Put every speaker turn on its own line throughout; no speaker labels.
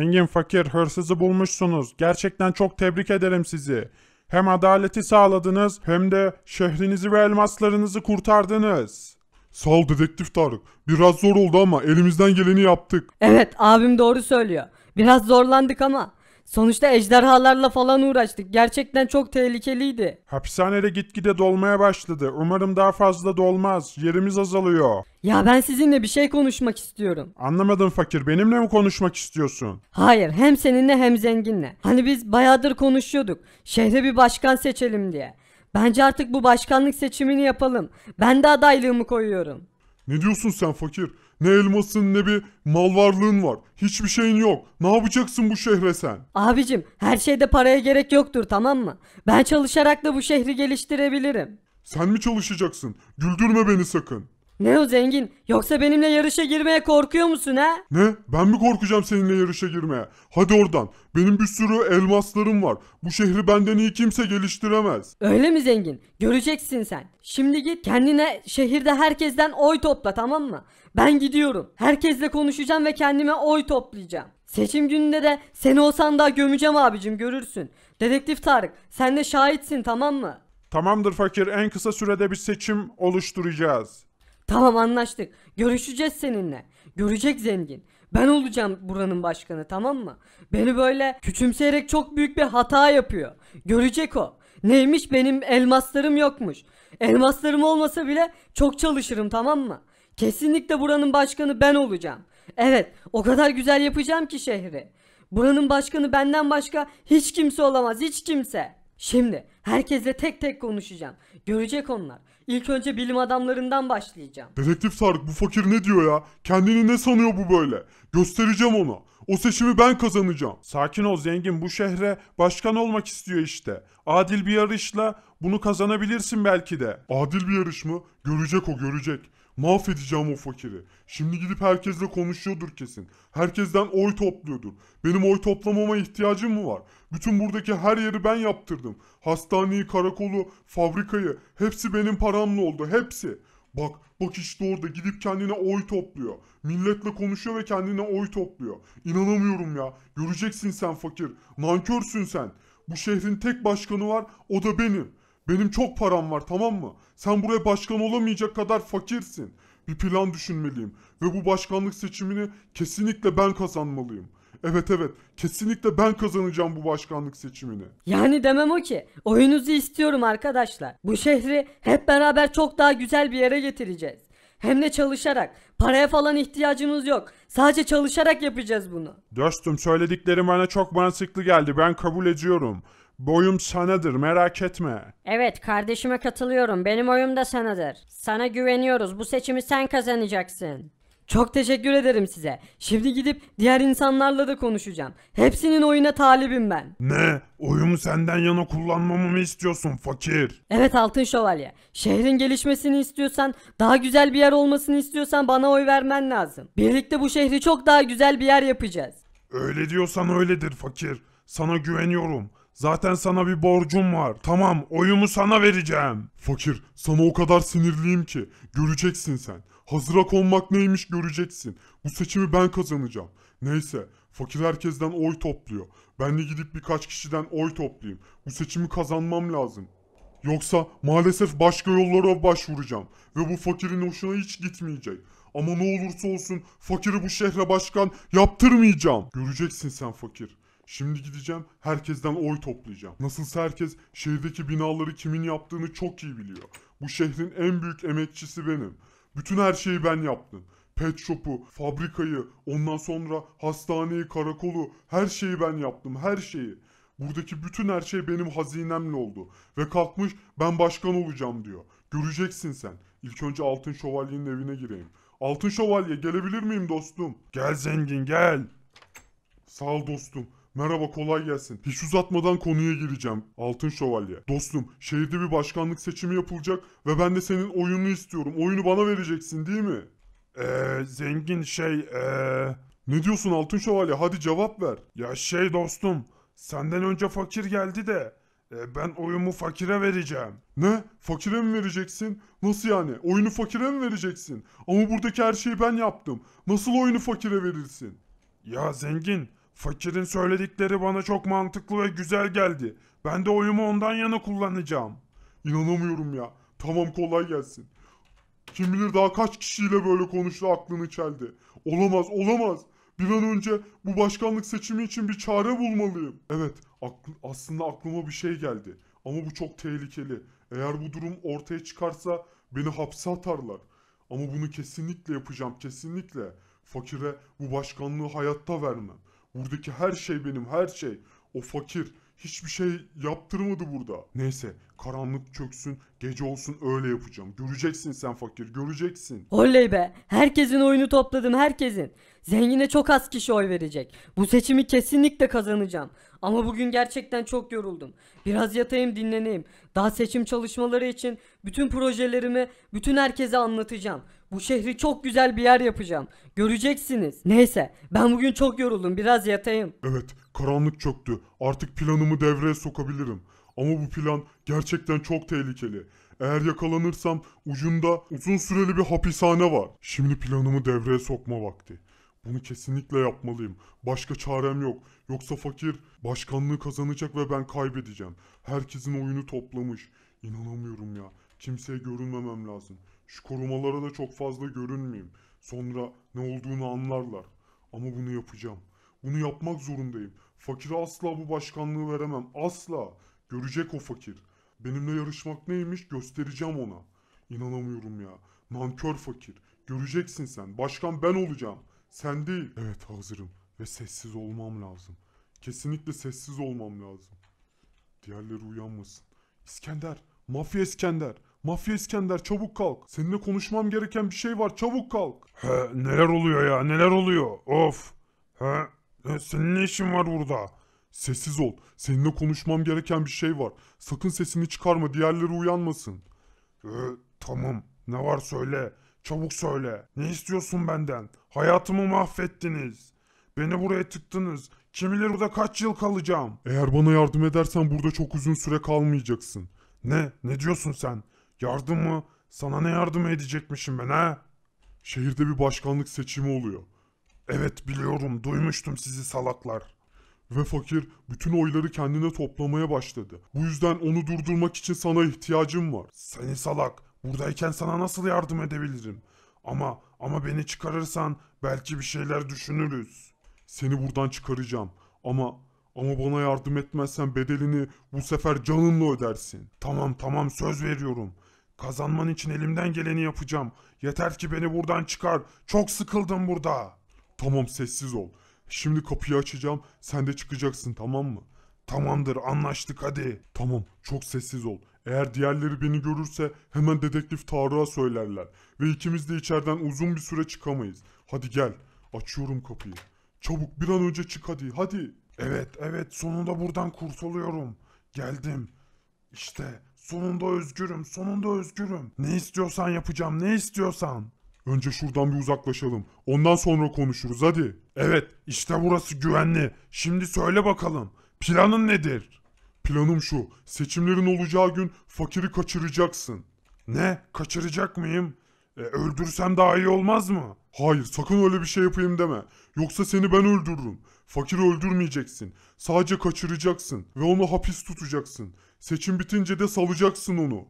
Zengin fakir hırsızı bulmuşsunuz. Gerçekten çok tebrik ederim sizi. Hem adaleti sağladınız hem de şehrinizi ve elmaslarınızı kurtardınız. Sağ ol dedektif Tarık. Biraz zor oldu ama elimizden geleni yaptık. Evet
abim doğru söylüyor. Biraz zorlandık ama Sonuçta ejderhalarla falan uğraştık. Gerçekten çok tehlikeliydi.
Hapishanede gitgide dolmaya başladı. Umarım daha fazla dolmaz. Yerimiz azalıyor. Ya ben sizinle bir şey konuşmak istiyorum. Anlamadım fakir. Benimle mi konuşmak istiyorsun?
Hayır, hem seninle hem zenginle. Hani biz bayağıdır konuşuyorduk. Şehre bir başkan seçelim diye. Bence artık bu başkanlık seçimini yapalım. Ben de adaylığımı koyuyorum.
Ne diyorsun sen fakir? Ne elmasın ne bir mal varlığın var. Hiçbir şeyin yok. Ne yapacaksın bu şehre sen?
Abicim her şeyde paraya gerek yoktur tamam mı? Ben çalışarak da bu şehri geliştirebilirim.
Sen mi çalışacaksın? Güldürme beni sakın.
Ne o zengin? Yoksa benimle yarışa girmeye korkuyor musun ha?
Ne? Ben mi korkacağım seninle yarışa girmeye? Hadi oradan. Benim bir sürü elmaslarım var. Bu şehri benden iyi kimse geliştiremez. Öyle
mi zengin? Göreceksin sen. Şimdi git kendine şehirde herkesten oy topla tamam mı? Ben gidiyorum. Herkesle konuşacağım ve kendime oy toplayacağım. Seçim gününde de seni o sandığa gömeceğim abicim görürsün. Dedektif Tarık sen de şahitsin tamam mı?
Tamamdır fakir en kısa sürede bir seçim oluşturacağız. Tamam
anlaştık. Görüşeceğiz seninle. Görecek zengin. Ben olacağım buranın başkanı tamam mı? Beni böyle küçümseyerek çok büyük bir hata yapıyor. Görecek o. Neymiş benim elmaslarım yokmuş. Elmaslarım olmasa bile çok çalışırım tamam mı? Kesinlikle buranın başkanı ben olacağım. Evet o kadar güzel yapacağım ki şehri. Buranın başkanı benden başka hiç kimse olamaz hiç kimse. Şimdi herkesle tek tek konuşacağım. Görecek onlar. İlk önce bilim adamlarından başlayacağım.
Dedektif Tarık bu fakir ne diyor ya? Kendini ne sanıyor bu böyle? Göstereceğim ona. O seçimi ben kazanacağım. Sakin ol zengin bu şehre başkan olmak istiyor işte. Adil bir yarışla bunu kazanabilirsin belki de. Adil bir yarış mı? Görecek o görecek. Mahvedeceğim o fakiri. Şimdi gidip herkesle konuşuyordur kesin. Herkesten oy topluyordur. Benim oy toplamama ihtiyacım mı var? Bütün buradaki her yeri ben yaptırdım. Hastaneyi, karakolu, fabrikayı. Hepsi benim paramla oldu. Hepsi. Bak, bak işte orada gidip kendine oy topluyor. Milletle konuşuyor ve kendine oy topluyor. İnanamıyorum ya. Göreceksin sen fakir. Nankörsün sen. Bu şehrin tek başkanı var, o da benim. Benim çok param var tamam mı? Sen buraya başkan olamayacak kadar fakirsin. Bir plan düşünmeliyim ve bu başkanlık seçimini kesinlikle ben kazanmalıyım. Evet evet kesinlikle ben kazanacağım bu başkanlık seçimini.
Yani demem o ki oyunuzu istiyorum arkadaşlar. Bu şehri hep beraber çok daha güzel bir yere getireceğiz. Hem de çalışarak. Paraya falan ihtiyacımız yok. Sadece çalışarak yapacağız bunu.
Dostum söylediklerim bana çok mantıklı geldi. Ben kabul ediyorum. Boyum sanadır merak etme.
Evet kardeşime katılıyorum. Benim oyum da sanadır. Sana güveniyoruz. Bu seçimi sen kazanacaksın. Çok teşekkür ederim size. Şimdi gidip diğer insanlarla da konuşacağım. Hepsinin oyuna talibim ben.
Ne? Oyumu senden yana kullanmamı mı istiyorsun fakir?
Evet Altın Şövalye. Şehrin gelişmesini istiyorsan, daha güzel bir yer olmasını istiyorsan bana oy vermen lazım. Birlikte bu şehri çok daha güzel bir yer yapacağız.
Öyle diyorsan öyledir fakir. Sana güveniyorum. Zaten sana bir borcum var. Tamam oyumu sana vereceğim. Fakir sana o kadar sinirliyim ki. Göreceksin sen. Hazırak olmak neymiş göreceksin. Bu seçimi ben kazanacağım. Neyse fakir herkesten oy topluyor. Ben de gidip birkaç kişiden oy toplayayım. Bu seçimi kazanmam lazım. Yoksa maalesef başka yollara başvuracağım ve bu fakirin hoşuna hiç gitmeyecek. Ama ne olursa olsun fakiri bu şehre başkan yaptırmayacağım. Göreceksin sen fakir. Şimdi gideceğim herkesten oy toplayacağım. Nasılsa herkes şehirdeki binaları kimin yaptığını çok iyi biliyor. Bu şehrin en büyük emekçisi benim. Bütün her şeyi ben yaptım. Pet shop'u, fabrikayı, ondan sonra hastaneyi, karakolu, her şeyi ben yaptım, her şeyi. Buradaki bütün her şey benim hazinemle oldu. Ve kalkmış ben başkan olacağım diyor. Göreceksin sen. İlk önce Altın Şövalye'nin evine gireyim. Altın Şövalye gelebilir miyim dostum? Gel zengin gel. Sağ ol dostum. Merhaba kolay gelsin. Hiç uzatmadan konuya gireceğim. Altın Şövalye. Dostum şehirde bir başkanlık seçimi yapılacak ve ben de senin oyunu istiyorum. Oyunu bana vereceksin değil mi? Eee zengin şey eee... Ne diyorsun Altın Şövalye hadi cevap ver. Ya şey dostum senden önce fakir geldi de e, ben oyumu fakire vereceğim. Ne? Fakire mi vereceksin? Nasıl yani? Oyunu fakire mi vereceksin? Ama buradaki her şeyi ben yaptım. Nasıl oyunu fakire verirsin? Ya zengin Fakirin söyledikleri bana çok mantıklı ve güzel geldi. Ben de oyumu ondan yana kullanacağım. İnanamıyorum ya. Tamam kolay gelsin. Kim bilir daha kaç kişiyle böyle konuştu aklını çeldi. Olamaz olamaz. Bir an önce bu başkanlık seçimi için bir çare bulmalıyım. Evet akl aslında aklıma bir şey geldi. Ama bu çok tehlikeli. Eğer bu durum ortaya çıkarsa beni hapse atarlar. Ama bunu kesinlikle yapacağım kesinlikle. Fakire bu başkanlığı hayatta vermem. Buradaki her şey benim her şey. O fakir hiçbir şey yaptırmadı burada. Neyse karanlık çöksün gece olsun öyle yapacağım. Göreceksin sen fakir göreceksin. Oley be herkesin
oyunu topladım herkesin. Zengine çok az kişi oy verecek. Bu seçimi kesinlikle kazanacağım. Ama bugün gerçekten çok yoruldum. Biraz yatayım dinleneyim. Daha seçim çalışmaları için bütün projelerimi bütün herkese anlatacağım. Bu şehri çok güzel bir yer yapacağım. Göreceksiniz.
Neyse ben
bugün çok yoruldum biraz yatayım.
Evet karanlık çöktü. Artık planımı devreye sokabilirim. Ama bu plan gerçekten çok tehlikeli. Eğer yakalanırsam ucunda uzun süreli bir hapishane var. Şimdi planımı devreye sokma vakti. Bunu kesinlikle yapmalıyım. Başka çarem yok. Yoksa fakir başkanlığı kazanacak ve ben kaybedeceğim. Herkesin oyunu toplamış. İnanamıyorum ya. Kimseye görünmemem lazım. Şu korumalara da çok fazla görünmeyeyim. Sonra ne olduğunu anlarlar. Ama bunu yapacağım. Bunu yapmak zorundayım. Fakire asla bu başkanlığı veremem. Asla. Görecek o fakir. Benimle yarışmak neymiş göstereceğim ona. İnanamıyorum ya. Nankör fakir. Göreceksin sen. Başkan ben olacağım. Sen değil. Evet hazırım. Ve sessiz olmam lazım. Kesinlikle sessiz olmam lazım. Diğerleri uyanmasın. İskender. Mafya İskender. Mafya İskender çabuk kalk. Seninle konuşmam gereken bir şey var çabuk kalk. He neler oluyor ya neler oluyor of. He e, senin ne işin var burada? Sessiz ol. Seninle konuşmam gereken bir şey var. Sakın sesini çıkarma diğerleri uyanmasın. E, tamam ne var söyle. Çabuk söyle. Ne istiyorsun benden? Hayatımı mahvettiniz. Beni buraya tıktınız. Kim bilir burada kaç yıl kalacağım. Eğer bana yardım edersen burada çok uzun süre kalmayacaksın. Ne? Ne diyorsun sen? Yardım mı? Sana ne yardım edecekmişim ben ha? Şehirde bir başkanlık seçimi oluyor. Evet biliyorum duymuştum sizi salaklar. Ve fakir bütün oyları kendine toplamaya başladı. Bu yüzden onu durdurmak için sana ihtiyacım var. Seni salak buradayken sana nasıl yardım edebilirim? Ama ama beni çıkarırsan belki bir şeyler düşünürüz. Seni buradan çıkaracağım ama ama bana yardım etmezsen bedelini bu sefer canınla ödersin. Tamam tamam söz veriyorum. Kazanman için elimden geleni yapacağım. Yeter ki beni buradan çıkar. Çok sıkıldım burada. Tamam sessiz ol. Şimdi kapıyı açacağım. Sen de çıkacaksın tamam mı? Tamamdır anlaştık hadi. Tamam çok sessiz ol. Eğer diğerleri beni görürse hemen dedektif Tarık'a söylerler. Ve ikimiz de içeriden uzun bir süre çıkamayız. Hadi gel. Açıyorum kapıyı. Çabuk bir an önce çık hadi hadi. Evet evet sonunda buradan kurtuluyorum. Geldim. İşte Sonunda özgürüm, sonunda özgürüm. Ne istiyorsan yapacağım, ne istiyorsan. Önce şuradan bir uzaklaşalım. Ondan sonra konuşuruz hadi. Evet, işte burası güvenli. Şimdi söyle bakalım. Planın nedir? Planım şu. Seçimlerin olacağı gün fakiri kaçıracaksın. Ne? Kaçıracak mıyım? E, öldürsem daha iyi olmaz mı? Hayır sakın öyle bir şey yapayım deme. Yoksa seni ben öldürürüm. Fakiri öldürmeyeceksin. Sadece kaçıracaksın ve onu hapis tutacaksın. Seçim bitince de salacaksın onu.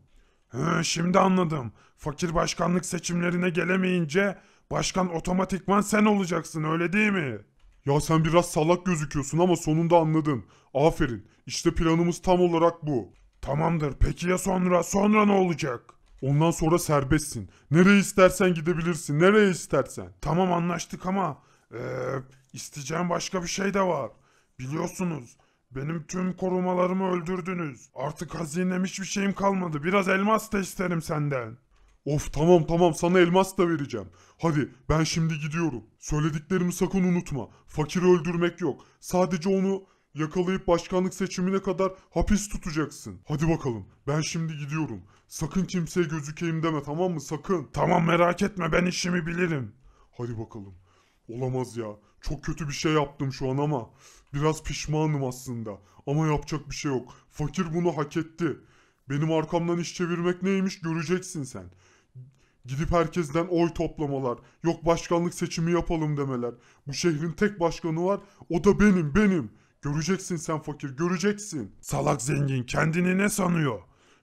Hı, şimdi anladım. Fakir başkanlık seçimlerine gelemeyince başkan otomatikman sen olacaksın öyle değil mi? Ya sen biraz salak gözüküyorsun ama sonunda anladın. Aferin. İşte planımız tam olarak bu. Tamamdır. Peki ya sonra? Sonra ne olacak? Ondan sonra serbestsin. Nereye istersen gidebilirsin. Nereye istersen. Tamam anlaştık ama ee, isteyeceğim başka bir şey de var. Biliyorsunuz benim tüm korumalarımı öldürdünüz. Artık hazinem hiçbir şeyim kalmadı. Biraz elmas da isterim senden. Of tamam tamam sana elmas da vereceğim. Hadi ben şimdi gidiyorum. Söylediklerimi sakın unutma. Fakiri öldürmek yok. Sadece onu yakalayıp başkanlık seçimine kadar hapis tutacaksın. Hadi bakalım ben şimdi gidiyorum. Sakın kimseye gözükeyim deme tamam mı sakın. Tamam merak etme ben işimi bilirim. Hadi bakalım. Olamaz ya. Çok kötü bir şey yaptım şu an ama biraz pişmanım aslında. Ama yapacak bir şey yok. Fakir bunu hak etti. Benim arkamdan iş çevirmek neymiş göreceksin sen. Gidip herkesten oy toplamalar, yok başkanlık seçimi yapalım demeler. Bu şehrin tek başkanı var, o da benim, benim. Göreceksin sen fakir, göreceksin. Salak zengin kendini ne sanıyor?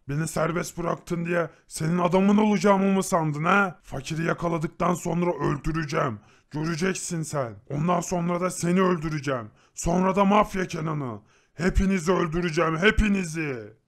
Beni serbest bıraktın diye senin adamın olacağımı mı sandın ha? Fakiri yakaladıktan sonra öldüreceğim. Göreceksin sen. Ondan sonra da seni öldüreceğim. Sonra da mafya Kenan'ı. Hepinizi öldüreceğim, hepinizi.